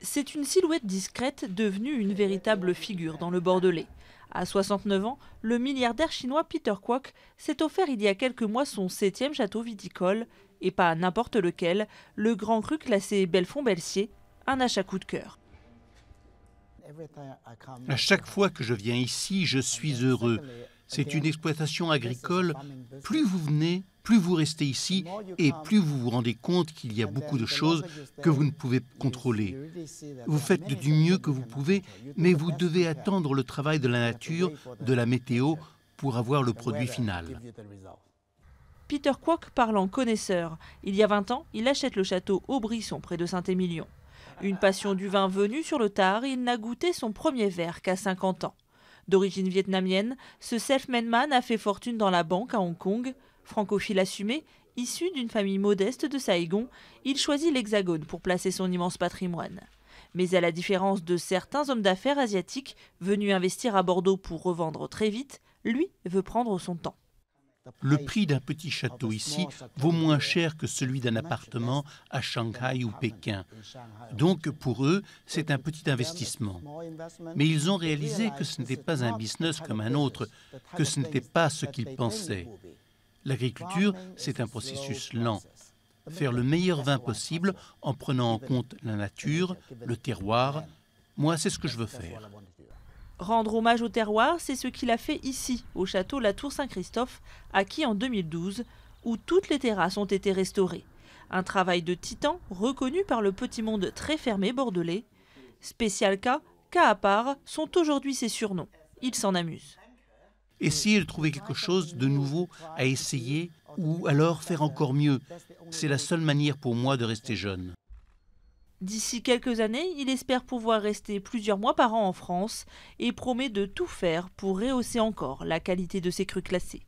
C'est une silhouette discrète devenue une véritable figure dans le Bordelais. À 69 ans, le milliardaire chinois Peter Kwok s'est offert il y a quelques mois son septième château viticole, et pas n'importe lequel, le Grand Cru classé Belfond-Belsier, un achat coup de cœur. À chaque fois que je viens ici, je suis heureux. C'est une exploitation agricole. Plus vous venez, plus vous restez ici et plus vous vous rendez compte qu'il y a beaucoup de choses que vous ne pouvez contrôler. Vous faites du mieux que vous pouvez, mais vous devez attendre le travail de la nature, de la météo, pour avoir le produit final. Peter Kwok parle en connaisseur. Il y a 20 ans, il achète le château Aubrisson près de Saint-Émilion. Une passion du vin venue sur le tard, il n'a goûté son premier verre qu'à 50 ans. D'origine vietnamienne, ce self-made man a fait fortune dans la banque à Hong Kong. Francophile assumé, issu d'une famille modeste de Saïgon, il choisit l'Hexagone pour placer son immense patrimoine. Mais à la différence de certains hommes d'affaires asiatiques venus investir à Bordeaux pour revendre très vite, lui veut prendre son temps. Le prix d'un petit château ici vaut moins cher que celui d'un appartement à Shanghai ou Pékin. Donc pour eux, c'est un petit investissement. Mais ils ont réalisé que ce n'était pas un business comme un autre, que ce n'était pas ce qu'ils pensaient. L'agriculture, c'est un processus lent. Faire le meilleur vin possible en prenant en compte la nature, le terroir, moi, c'est ce que je veux faire. Rendre hommage au terroir, c'est ce qu'il a fait ici, au château La Tour Saint-Christophe, acquis en 2012, où toutes les terrasses ont été restaurées. Un travail de titan reconnu par le petit monde très fermé bordelais. Spécial cas, cas à part, sont aujourd'hui ses surnoms. Il s'en amuse essayer de trouver quelque chose de nouveau à essayer ou alors faire encore mieux. C'est la seule manière pour moi de rester jeune. D'ici quelques années, il espère pouvoir rester plusieurs mois par an en France et promet de tout faire pour rehausser encore la qualité de ses crus classés.